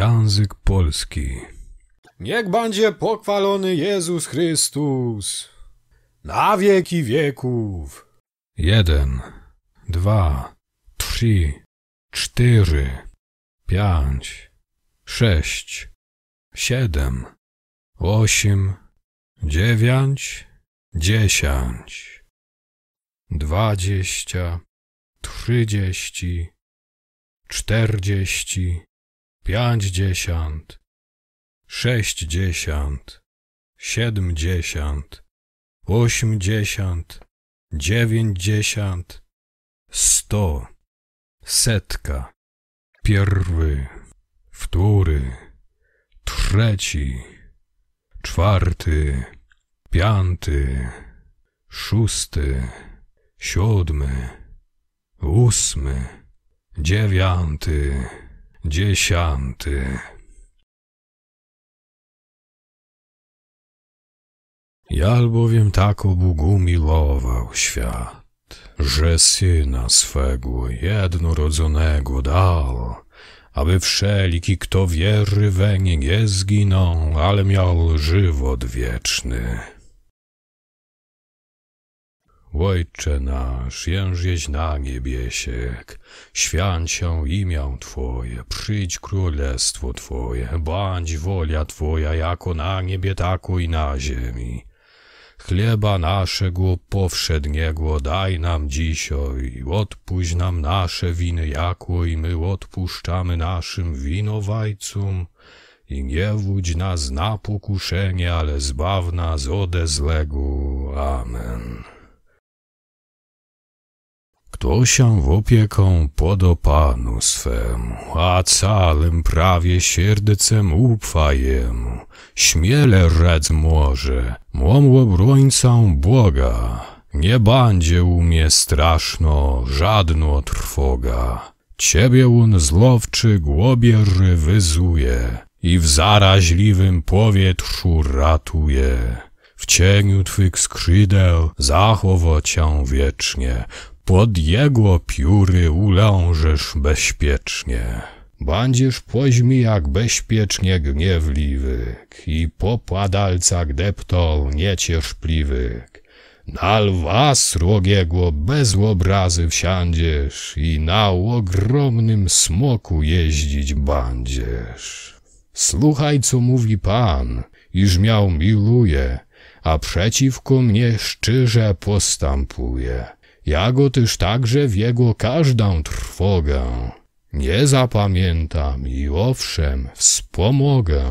Język polski. Niech będzie pochwalony Jezus Chrystus na wieki wieków. Jeden, dwa, trzy, cztery, pięć, sześć, siedem, osiem, dziewięć, dziesięć, dwadzieścia, trzydzieści, czterdzieści, pięćdziesiąt, sześćdziesiąt, siedemdziesiąt, osiemdziesiąt, dziewięćdziesiąt, sto, setka, pierwszy, wtóry, trzeci, czwarty, piąty, szósty, siódmy, ósmy, dziewiąty. Dziesiąty. Ja albowiem tak obugumilował świat, że syna swego jednorodzonego dał, aby wszeliki, kto wierzy weń nie zginął, ale miał żywot wieczny. Ojcze nasz, jężeś na niebiesiek, święć się imię Twoje, przyjdź królestwo Twoje, bądź wolia Twoja jako na niebie, tako i na ziemi. Chleba naszego powszedniego daj nam dzisiaj, odpuść nam nasze winy, jako i my odpuszczamy naszym winowajcom. I nie wódź nas na pokuszenie, ale zbaw nas ode złego. Amen kto się w opieką podo Panu swemu, a całym prawie sierdecem ufa jemu. Śmiele rzec może, młomło obrońcą Boga. Nie będzie u mnie straszno, żadno trwoga. Ciebie on złowczy głobierzy wyzuje i w zaraźliwym powietrzu ratuje. W cieniu Twych skrzydeł zachowo Cię wiecznie, pod jego pióry ulążysz bezpiecznie. Będziesz poźmi jak bezpiecznie gniewliwyk i po padalcach deptol niecierpliwyk. Na lwa srogiego bez obrazy wsiądziesz i na ogromnym smoku jeździć będziesz. Słuchaj, co mówi pan, iż miał miluje, a przeciwko mnie szczerze postępuje. Ja go też także w jego każdą trwogę. Nie zapamiętam i owszem wspomogę.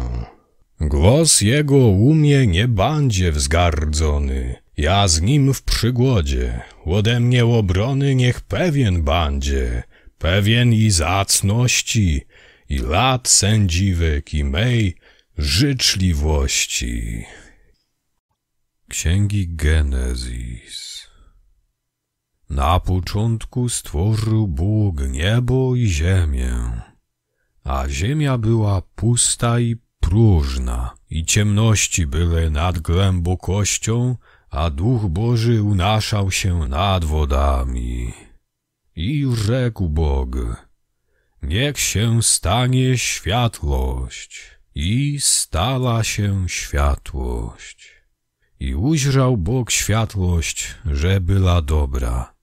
Głos jego umie nie będzie wzgardzony. Ja z nim w przygłodzie. Ode mnie obrony niech pewien będzie. Pewien i zacności, i lat sędziwek i mej życzliwości. Księgi Genezis na początku stworzył Bóg niebo i ziemię, a ziemia była pusta i próżna, i ciemności były nad głębokością, a Duch Boży unaszał się nad wodami. I rzekł Bóg, niech się stanie światłość. I stała się światłość. I ujrzał Bóg światłość, że była dobra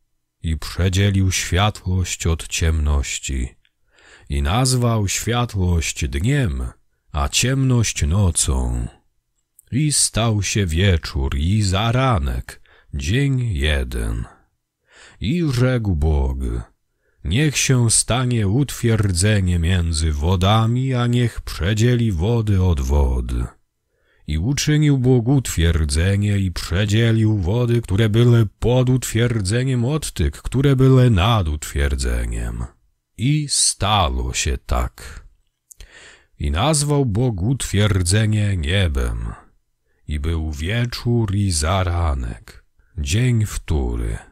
i przedzielił światłość od ciemności. I nazwał światłość dniem, a ciemność nocą. I stał się wieczór i zaranek, dzień jeden. I rzekł Bóg, niech się stanie utwierdzenie między wodami, a niech przedzieli wody od wody i uczynił Bogu twierdzenie i przedzielił wody, które byle pod utwierdzeniem od tych, które byle nad utwierdzeniem. I stało się tak. I nazwał Bogu twierdzenie niebem. I był wieczór i zaranek, dzień wtóry.